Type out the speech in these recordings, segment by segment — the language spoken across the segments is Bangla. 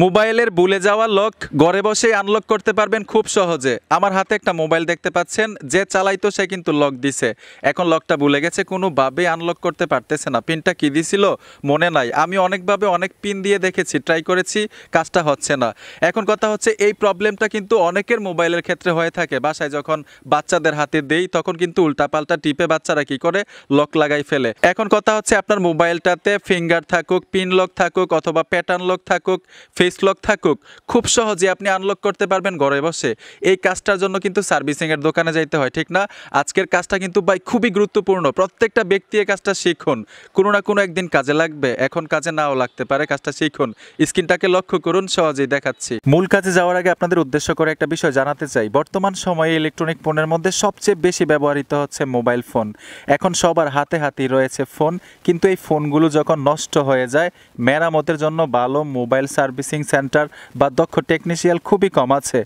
মোবাইলের ভুলে যাওয়া লক ঘরে বসে আনলক করতে পারবেন খুব সহজে আমার হাতে একটা মোবাইল দেখতে পাচ্ছেন যে চালাইতো সে কিন্তু লক দিছে এখন লকটা ভুলে গেছে কোনোভাবে আনলক করতে পারতেছে না পিনটা কি দিছিল মনে নাই আমি অনেকভাবে অনেক পিন দিয়ে দেখেছি ট্রাই করেছি কাজটা হচ্ছে না এখন কথা হচ্ছে এই প্রবলেমটা কিন্তু অনেকের মোবাইলের ক্ষেত্রে হয়ে থাকে বাসায় যখন বাচ্চাদের হাতে দেই তখন কিন্তু উল্টাপাল্টা টিপে বাচ্চারা কি করে লক লাগাই ফেলে এখন কথা হচ্ছে আপনার মোবাইলটাতে ফিঙ্গার থাকুক পিন লক থাকুক অথবা প্যাটার্ন লক থাকুক ফেস লক থাকুক খুব সহজে আপনি আনলক করতে পারবেন ঘরে বসে এই কাজটার জন্য কিন্তু সার্ভিসিংয়ের দোকানে যাইতে হয় ঠিক না আজকের কাজটা কিন্তু ভাই খুবই গুরুত্বপূর্ণ প্রত্যেকটা ব্যক্তি এই কাজটা শিখুন কোনো না কোনো একদিন কাজে লাগবে এখন কাজে নাও লাগতে পারে কাজটা শিখুন স্ক্রিনটাকে লক্ষ্য করুন সহজেই দেখাচ্ছি মূল কাজে যাওয়ার আগে আপনাদের উদ্দেশ্য করে একটা বিষয় জানাতে চাই বর্তমান সময়ে ইলেকট্রনিক পণ্যের মধ্যে সবচেয়ে বেশি ব্যবহৃত হচ্ছে মোবাইল ফোন এখন সবার হাতে হাতেই রয়েছে ফোন কিন্তু এই ফোনগুলো যখন নষ্ট হয়ে যায় মেরামতের জন্য ভালো মোবাইল সার্ভিস সার্ভিসিং সেন্টার বা দক্ষ টেকনিশিয়াল খুবই কম আছে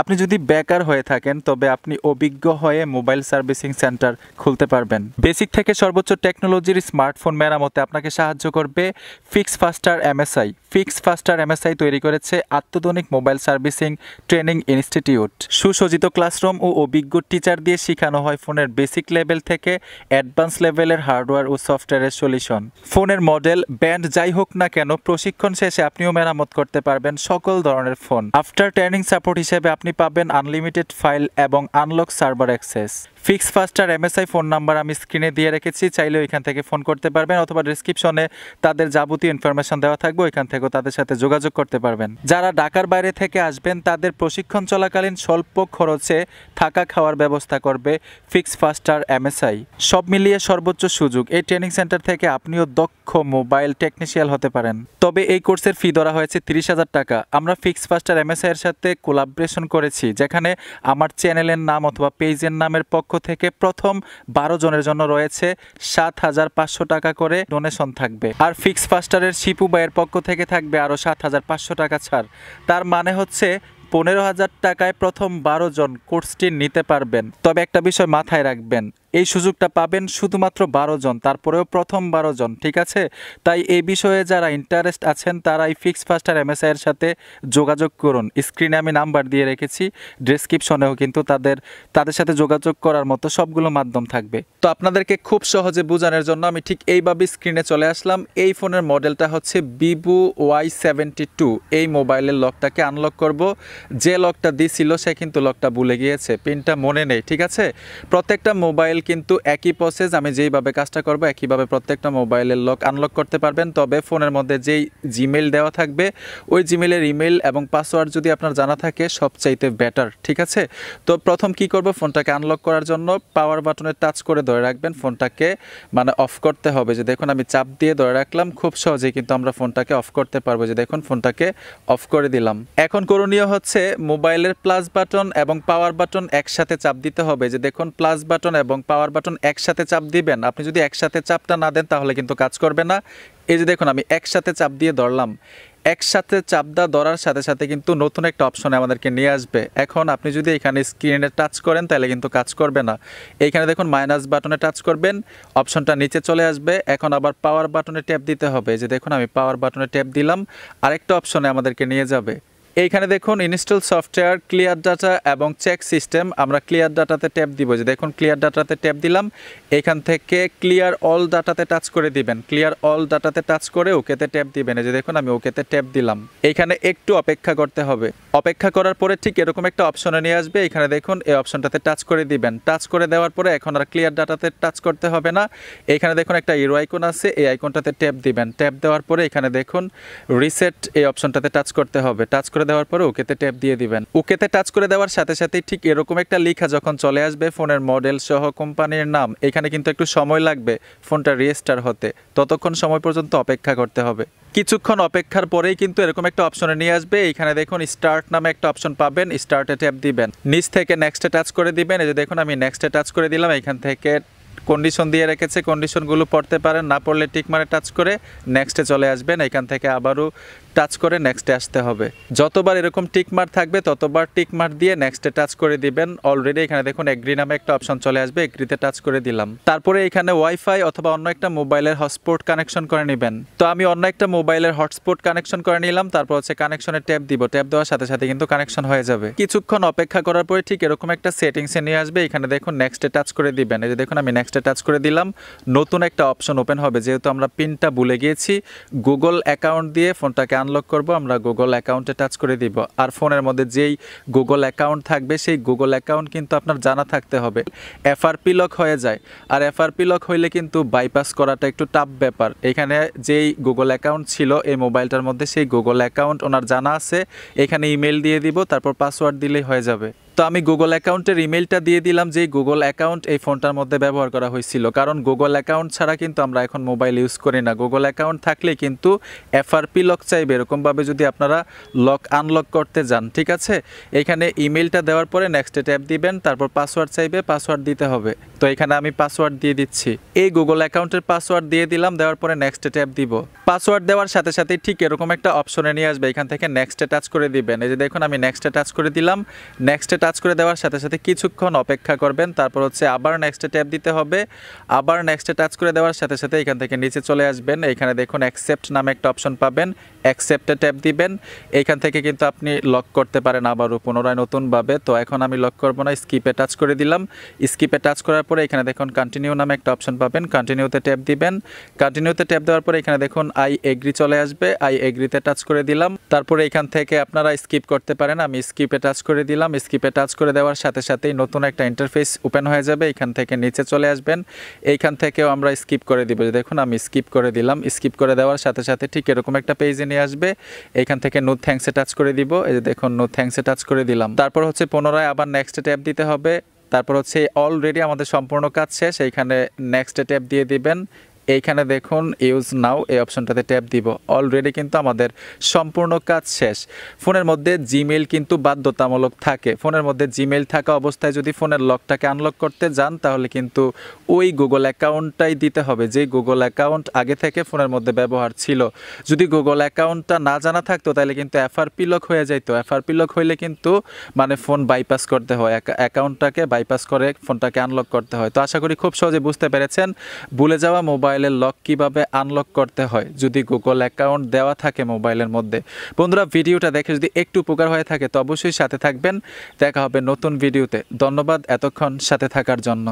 আপনি যদি বেকার হয়ে থাকেন তবে আপনি অভিজ্ঞ হয়ে মোবাইল সার্ভিসিং সেন্টার খুলতে পারবেন বেসিক থেকে সর্বোচ্চ টেকনোলজির স্মার্টফোন মেরামতে আপনাকে সাহায্য করবে fix faster MSI fix faster MSI তৈরি করেছে আত্মধনিক মোবাইল সার্ভিসিং ট্রেনিং ইনস্টিটিউট সুসজ্জিত ক্লাসরুম ও অভিজ্ঞ টিচার দিয়ে শেখানো হয় ফোনের বেসিক লেভেল থেকে অ্যাডভান্স লেভেলের হার্ডওয়্যার ও সফটওয়্যারের সলিউশন ফোনের মডেল ব্যান্ড যাই হোক না কেন প্রশিক্ষণ শেষে আপনিও মেরামত করতে করতে পারবেন সকল ধরনের ফোন আফটার ট্রেনিং সাপোর্ট হিসেবে আপনি পাবেন আনলিমিটেড ফাইল এবং unlock server access fix faster MSI phone number আমি স্ক্রিনে দিয়ে রেখেছি চাইলেও এখান থেকে ফোন করতে পারবেন অথবা ডিসক্রিপশনে তাদের যাবতীয় ইনফরমেশন দেওয়া থাকবে এখান থেকেও তাদের সাথে যোগাযোগ করতে পারবেন যারা ঢাকার বাইরে থেকে আসবেন তাদের প্রশিক্ষণ চলাকালীন স্বল্প খরচে থাকা খাওয়ার ব্যবস্থা করবে ফিক্স ফাস্টার এমএসআই সব মিলিয়ে সর্বোচ্চ সুযোগ এই ট্রেনিং সেন্টার থেকে আপনিও দক্ষ মোবাইল টেকনিশিয়াল হতে পারেন তবে এই কোর্সের ফি ধরা হয়েছে তিরিশ হাজার টাকা আমরা ফিক্স ফাস্টার এমএসআই এর সাথে কোলাবরেশন করেছি যেখানে আমার চ্যানেলের নাম অথবা পেজের নামের পক্ষ থেকে প্রথম বারো জনের জন্য রয়েছে সাত হাজার পাঁচশো টাকা করে ডোনেশন থাকবে আর ফিক্স ফাস্টারের শিপু ভাইয়ের পক্ষ থেকে থাকবে আরও সাত হাজার পাঁচশো টাকা ছাড় তার মানে হচ্ছে পনেরো হাজার টাকায় প্রথম বারো জন কোর্সটি নিতে পারবেন তবে একটা বিষয় মাথায় রাখবেন এই সুযোগটা পাবেন শুধুমাত্র বারো জন তারপরেও প্রথম বারো জন ঠিক আছে তাই এই বিষয়ে যারা ইন্টারেস্ট আছেন তারাই ফিক্স ফাস্টার এম এমএসআইয়ের সাথে যোগাযোগ করুন স্ক্রিনে আমি নাম্বার দিয়ে রেখেছি ডেসক্রিপশনেও কিন্তু তাদের তাদের সাথে যোগাযোগ করার মতো সবগুলো মাধ্যম থাকবে তো আপনাদেরকে খুব সহজে বোঝানোর জন্য আমি ঠিক এইভাবে স্ক্রিনে চলে আসলাম এই ফোনের মডেলটা হচ্ছে বিবু ওয়াই সেভেন্টি টু এই মোবাইলের লকটাকে আনলক করব যে লকটা দিছিল সে কিন্তু লকটা ভুলে গিয়েছে পিনটা মনে নেই ঠিক আছে প্রত্যেকটা মোবাইল কিন্তু একই প্রসেস আমি যেইভাবে কাজটা করব একইভাবে প্রত্যেকটা মোবাইলের লক আনলক করতে পারবেন তবে ফোনের মধ্যে যেই জিমেল দেওয়া থাকবে ওই জিমেলের ইমেল এবং পাসওয়ার্ড যদি আপনার জানা থাকে সবচাইতে বেটার ঠিক আছে তো প্রথম কি করব ফোনটাকে আনলক করার জন্য পাওয়ার বাটনে টাচ করে ধরে রাখবেন ফোনটাকে মানে অফ করতে হবে যে দেখুন আমি চাপ দিয়ে ধরে রাখলাম খুব সহজেই কিন্তু আমরা ফোনটাকে অফ করতে পারবো যে দেখুন ফোনটাকে অফ করে দিলাম এখন করণীয় হচ্ছে মোবাইলের প্লাস বাটন এবং পাওয়ার বাটন একসাথে চাপ দিতে হবে যে দেখুন প্লাস বাটন এবং পাওয়ার বাটন একসাথে চাপ দিবেন আপনি যদি একসাথে চাপটা না দেন তাহলে কিন্তু কাজ করবে না এই যে দেখুন আমি একসাথে চাপ দিয়ে ধরলাম একসাথে দা ধরার সাথে সাথে কিন্তু নতুন একটা অপশনে আমাদেরকে নিয়ে আসবে এখন আপনি যদি এখানে স্ক্রিনে টাচ করেন তাহলে কিন্তু কাজ করবে না এইখানে দেখুন মাইনাস বাটনে টাচ করবেন অপশনটা নিচে চলে আসবে এখন আবার পাওয়ার বাটনে ট্যাপ দিতে হবে যে দেখুন আমি পাওয়ার বাটনে ট্যাপ দিলাম আরেকটা অপশনে আমাদেরকে নিয়ে যাবে এইখানে দেখুন ইনস্টল সফটওয়্যার ক্লিয়ার ডাটা এবং চেক সিস্টেম আমরা ক্লিয়ার ডাটাতে ট্যাপ দিব যে দেখুন ক্লিয়ার ডাটাতে ট্যাপ দিলাম এখান থেকে ক্লিয়ার অল ডাটাতে টাচ করে দিবেন ক্লিয়ার অল ডাটাতে টাচ করে ওকেতে ট্যাপ দিবেন এই যে দেখুন আমি ওকেতে ট্যাপ দিলাম এখানে একটু অপেক্ষা করতে হবে অপেক্ষা করার পরে ঠিক এরকম একটা অপশনে নিয়ে আসবে এখানে দেখুন এই অপশনটাতে টাচ করে দিবেন টাচ করে দেওয়ার পরে এখন আর ক্লিয়ার ডাটাতে টাচ করতে হবে না এখানে দেখুন একটা ইরো আইকন আছে এই আইকনটাতে ট্যাপ দিবেন ট্যাপ দেওয়ার পরে এখানে দেখুন রিসেট এই অপশনটাতে টাচ করতে হবে টাচ করে করে দেওয়ার পরে ওকেতে ট্যাপ দিয়ে দিবেন ওকেতে টাচ করে দেওয়ার সাথে সাথে ঠিক এরকম একটা লেখা যখন চলে আসবে ফোনের মডেল সহ কোম্পানির নাম এখানে কিন্তু একটু সময় লাগবে ফোনটা রেজিস্টার হতে ততক্ষণ সময় পর্যন্ত অপেক্ষা করতে হবে কিছুক্ষণ অপেক্ষার পরেই কিন্তু এরকম একটা অপশনে নিয়ে আসবে এখানে দেখুন স্টার্ট নামে একটা অপশন পাবেন স্টার্টে ট্যাপ দিবেন নিচ থেকে নেক্সটে টাচ করে দিবেন এই যে দেখুন আমি নেক্সটে টাচ করে দিলাম এখান থেকে কন্ডিশন দিয়ে রেখেছে কন্ডিশনগুলো পড়তে পারেন না পড়লে টিক মারে টাচ করে নেক্সটে চলে আসবেন এখান থেকে আবারও টাচ করে নেক্সটে আসতে হবে যতবার এরকম টিকমার থাকবে ততবার টিকমার দিয়ে নেক্সটে টাচ করে দিবেন অলরেডি এখানে দেখুন এগ্রি নামে একটা অপশন চলে আসবে এগ্রিতে টাচ করে দিলাম তারপরে এখানে ওয়াইফাই অথবা অন্য একটা মোবাইলের হটস্পট কানেকশন করে নেবেন তো আমি অন্য একটা মোবাইলের হটস্পট কানেকশন করে নিলাম তারপর হচ্ছে কানেকশনে ট্যাপ দিব ট্যাপ দেওয়ার সাথে সাথে কিন্তু কানেকশন হয়ে যাবে কিছুক্ষণ অপেক্ষা করার পরে ঠিক এরকম একটা সেটিংসে নিয়ে আসবে এখানে দেখুন নেক্সটে টাচ করে দিবেন এই যে দেখুন আমি নেক্সটে টাচ করে দিলাম নতুন একটা অপশন ওপেন হবে যেহেতু আমরা পিনটা ভুলে গিয়েছি গুগল অ্যাকাউন্ট দিয়ে ফোনটাকে আনলক করব আমরা গুগল অ্যাকাউন্টে টাচ করে দিব আর ফোনের মধ্যে যেই গুগল অ্যাকাউন্ট থাকবে সেই গুগল অ্যাকাউন্ট কিন্তু আপনার জানা থাকতে হবে এফআরপি লক হয়ে যায় আর এফআরপি লক হইলে কিন্তু বাইপাস করাটা একটু টাফ ব্যাপার এখানে যেই গুগল অ্যাকাউন্ট ছিল এই মোবাইলটার মধ্যে সেই গুগল অ্যাকাউন্ট ওনার জানা আছে এখানে ইমেল দিয়ে দিব তারপর পাসওয়ার্ড দিলেই হয়ে যাবে তো আমি গুগল অ্যাকাউন্টের ইমেলটা দিয়ে দিলাম যে গুগল অ্যাকাউন্ট এই ফোনটার মধ্যে ব্যবহার করা হয়েছিল কারণ গুগল অ্যাকাউন্ট ছাড়া কিন্তু আমরা এখন মোবাইল ইউজ করি না গুগল অ্যাকাউন্ট থাকলে কিন্তু এফআরপি লক চাইবে এরকমভাবে যদি আপনারা লক আনলক করতে যান ঠিক আছে এখানে ইমেলটা দেওয়ার পরে নেক্সটে ট্যাপ দিবেন তারপর পাসওয়ার্ড চাইবে পাসওয়ার্ড দিতে হবে তো এখানে আমি পাসওয়ার্ড দিয়ে দিচ্ছি এই গুগল অ্যাকাউন্টের পাসওয়ার্ড দিয়ে দিলাম দেওয়ার পরে নেক্সটে ট্যাপ দিব পাসওয়ার্ড দেওয়ার সাথে সাথে ঠিক এরকম একটা অপশনে নিয়ে আসবে এখান থেকে নেক্সটে টাচ করে দিবেন এই যে দেখুন আমি নেক্সটে টাচ করে দিলাম নেক্সটে টাচ করে দেওয়ার সাথে সাথে কিছুক্ষণ অপেক্ষা করবেন তারপর হচ্ছে আবার নেক্সটে ট্যাপ দিতে হবে আবার নেক্সটে টাচ করে দেওয়ার সাথে সাথে এখান থেকে নিচে চলে আসবেন এখানে দেখুন অ্যাকসেপ্ট নামে একটা অপশন পাবেন অ্যাকসেপ্টে ট্যাপ দিবেন এখান থেকে কিন্তু আপনি লক করতে পারেন আবারও পুনরায় নতুনভাবে তো এখন আমি লক করবো না স্কিপে টাচ করে দিলাম স্কিপে টাচ করার পরে এখানে দেখুন কন্টিনিউ নামে একটা অপশন পাবেন কন্টিনিউতে ট্যাপ দিবেন কন্টিনিউতে ট্যাপ দেওয়ার পরে এখানে দেখুন আই এগ্রি চলে আসবে আই এগ্রিতে টাচ করে দিলাম তারপরে এখান থেকে আপনারা স্কিপ করতে পারেন আমি স্কিপে টাচ করে দিলাম স্কিপে টাচ করে দেওয়ার সাথে সাথেই নতুন একটা ইন্টারফেস ওপেন হয়ে যাবে এখান থেকে নিচে চলে আসবেন এইখান থেকেও আমরা স্কিপ করে দিব দেখুন আমি স্কিপ করে দিলাম স্কিপ করে দেওয়ার সাথে সাথে ঠিক এরকম একটা পেজে নিয়ে আসবে এইখান থেকে নো থ্যাংকসে টাচ করে দিব এই যে দেখুন নো থ্যাংকসে টাচ করে দিলাম তারপর হচ্ছে পুনরায় আবার নেক্সট ট্যাপ দিতে হবে তারপর হচ্ছে অলরেডি আমাদের সম্পূর্ণ কাজ শেষ এইখানে নেক্সট ট্যাপ দিয়ে দিবেন এইখানে দেখুন ইউজ নাও এই অপশনটাতে ট্যাপ দিব অলরেডি কিন্তু আমাদের সম্পূর্ণ কাজ শেষ ফোনের মধ্যে জিমেল কিন্তু বাধ্যতামূলক থাকে ফোনের মধ্যে জিমেল থাকা অবস্থায় যদি ফোনের লকটাকে আনলক করতে যান তাহলে কিন্তু ওই গুগল অ্যাকাউন্টটাই দিতে হবে যে গুগল অ্যাকাউন্ট আগে থেকে ফোনের মধ্যে ব্যবহার ছিল যদি গুগল অ্যাকাউন্টটা না জানা থাকতো তাহলে কিন্তু এফআরপি লক হয়ে যাইতো এফআরপি লক হইলে কিন্তু মানে ফোন বাইপাস করতে হয় অ্যাকাউন্টটাকে বাইপাস করে ফোনটাকে আনলক করতে হয় তো আশা করি খুব সহজে বুঝতে পেরেছেন ভুলে যাওয়া মোবাইল মোবাইলের লক কিভাবে আনলক করতে হয় যদি গুগল অ্যাকাউন্ট দেওয়া থাকে মোবাইলের মধ্যে বন্ধুরা ভিডিওটা দেখে যদি একটু উপকার হয়ে থাকে তো অবশ্যই সাথে থাকবেন দেখা হবে নতুন ভিডিওতে ধন্যবাদ এতক্ষণ সাথে থাকার জন্য